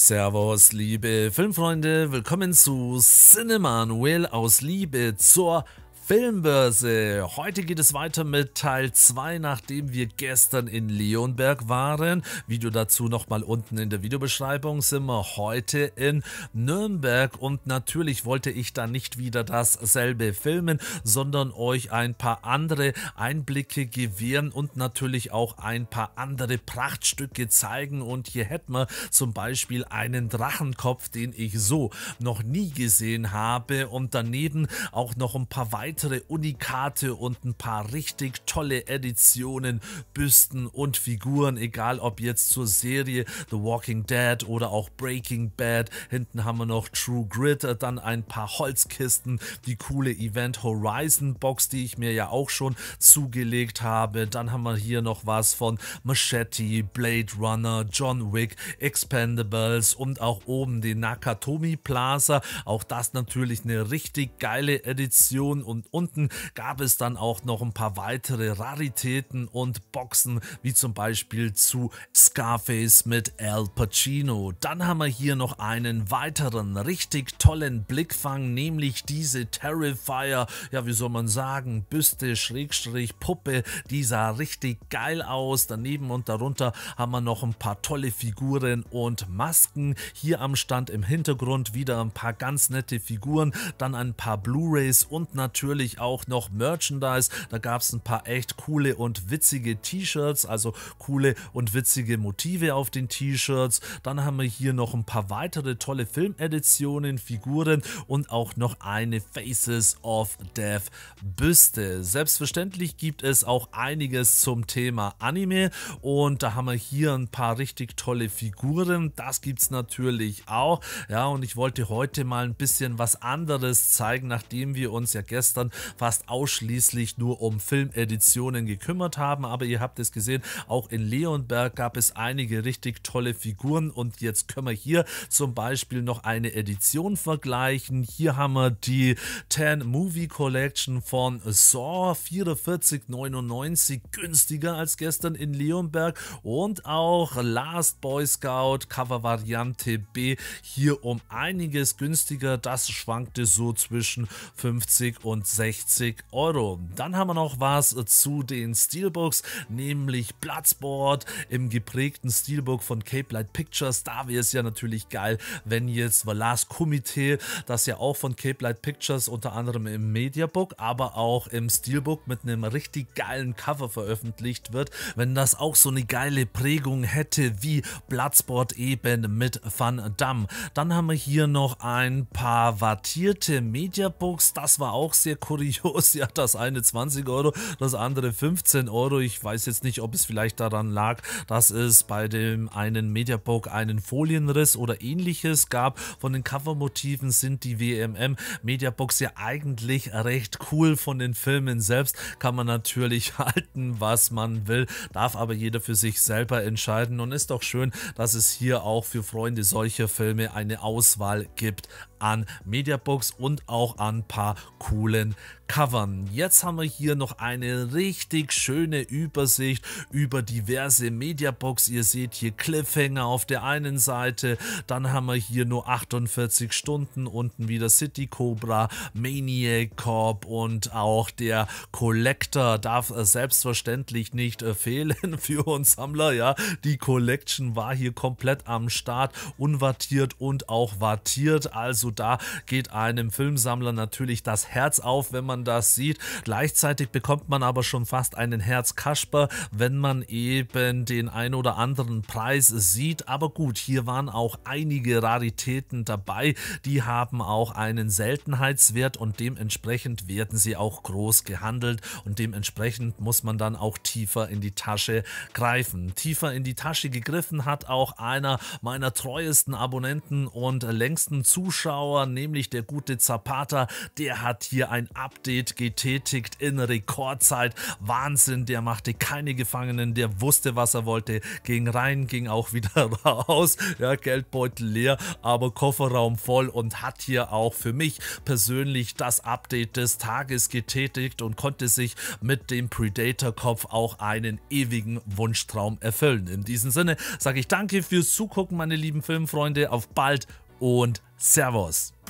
Servus, liebe Filmfreunde, willkommen zu Cinemanuel aus Liebe zur Filmbörse. Heute geht es weiter mit Teil 2, nachdem wir gestern in Leonberg waren. Video dazu nochmal unten in der Videobeschreibung. Sind wir heute in Nürnberg und natürlich wollte ich da nicht wieder dasselbe filmen, sondern euch ein paar andere Einblicke gewähren und natürlich auch ein paar andere Prachtstücke zeigen. Und hier hätten wir zum Beispiel einen Drachenkopf, den ich so noch nie gesehen habe und daneben auch noch ein paar weitere weitere Unikate und ein paar richtig tolle Editionen, Büsten und Figuren, egal ob jetzt zur Serie The Walking Dead oder auch Breaking Bad. Hinten haben wir noch True Grit, äh, dann ein paar Holzkisten, die coole Event Horizon Box, die ich mir ja auch schon zugelegt habe. Dann haben wir hier noch was von Machete, Blade Runner, John Wick, Expendables und auch oben den Nakatomi Plaza. Auch das natürlich eine richtig geile Edition und unten gab es dann auch noch ein paar weitere Raritäten und Boxen, wie zum Beispiel zu Scarface mit Al Pacino. Dann haben wir hier noch einen weiteren richtig tollen Blickfang, nämlich diese Terrifier, ja wie soll man sagen, Büste, Schrägstrich, Puppe, die sah richtig geil aus. Daneben und darunter haben wir noch ein paar tolle Figuren und Masken. Hier am Stand im Hintergrund wieder ein paar ganz nette Figuren, dann ein paar Blu-Rays und natürlich natürlich auch noch Merchandise. Da gab es ein paar echt coole und witzige T-Shirts, also coole und witzige Motive auf den T-Shirts. Dann haben wir hier noch ein paar weitere tolle Filmeditionen, Figuren und auch noch eine Faces of Death Büste. Selbstverständlich gibt es auch einiges zum Thema Anime und da haben wir hier ein paar richtig tolle Figuren. Das gibt es natürlich auch. Ja, und ich wollte heute mal ein bisschen was anderes zeigen, nachdem wir uns ja gestern Jahren fast ausschließlich nur um Filmeditionen gekümmert haben. Aber ihr habt es gesehen, auch in Leonberg gab es einige richtig tolle Figuren. Und jetzt können wir hier zum Beispiel noch eine Edition vergleichen. Hier haben wir die 10 Movie Collection von Saw 44,99 günstiger als gestern in Leonberg und auch Last Boy Scout Covervariante B hier um einiges günstiger. Das schwankte so zwischen 50 und 60 Euro. Dann haben wir noch was zu den Steelbooks, nämlich Bloodsport im geprägten Steelbook von Cape Light Pictures. Da wäre es ja natürlich geil, wenn jetzt The Last Committee, das ja auch von Cape Light Pictures unter anderem im Mediabook, aber auch im Steelbook mit einem richtig geilen Cover veröffentlicht wird, wenn das auch so eine geile Prägung hätte wie Bloodsport eben mit Van Damme. Dann haben wir hier noch ein paar wattierte Mediabooks, das war auch sehr kurios. Ja, das eine 20 Euro, das andere 15 Euro. Ich weiß jetzt nicht, ob es vielleicht daran lag, dass es bei dem einen Mediabook einen Folienriss oder ähnliches gab. Von den Covermotiven sind die WMM Mediabooks ja eigentlich recht cool. Von den Filmen selbst kann man natürlich halten, was man will, darf aber jeder für sich selber entscheiden und ist doch schön, dass es hier auch für Freunde solcher Filme eine Auswahl gibt an Mediabooks und auch an ein paar coolen covern. Jetzt haben wir hier noch eine richtig schöne Übersicht über diverse Mediabox. Ihr seht hier Cliffhanger auf der einen Seite, dann haben wir hier nur 48 Stunden, unten wieder City Cobra, Maniac Corp und auch der Collector darf äh, selbstverständlich nicht äh, fehlen für uns Sammler. Ja, die Collection war hier komplett am Start, unwartiert und auch wartiert. Also da geht einem Filmsammler natürlich das Herz auf, wenn man man das sieht. Gleichzeitig bekommt man aber schon fast einen Herz Kasper, wenn man eben den ein oder anderen Preis sieht. Aber gut, hier waren auch einige Raritäten dabei. Die haben auch einen Seltenheitswert und dementsprechend werden sie auch groß gehandelt und dementsprechend muss man dann auch tiefer in die Tasche greifen. Tiefer in die Tasche gegriffen hat auch einer meiner treuesten Abonnenten und längsten Zuschauer, nämlich der gute Zapata. Der hat hier ein Update steht, getätigt in Rekordzeit. Wahnsinn, der machte keine Gefangenen, der wusste, was er wollte, ging rein, ging auch wieder raus. Ja, Geldbeutel leer, aber Kofferraum voll und hat hier auch für mich persönlich das Update des Tages getätigt und konnte sich mit dem Predator-Kopf auch einen ewigen Wunschtraum erfüllen. In diesem Sinne sage ich danke fürs Zugucken, meine lieben Filmfreunde. Auf bald und Servus.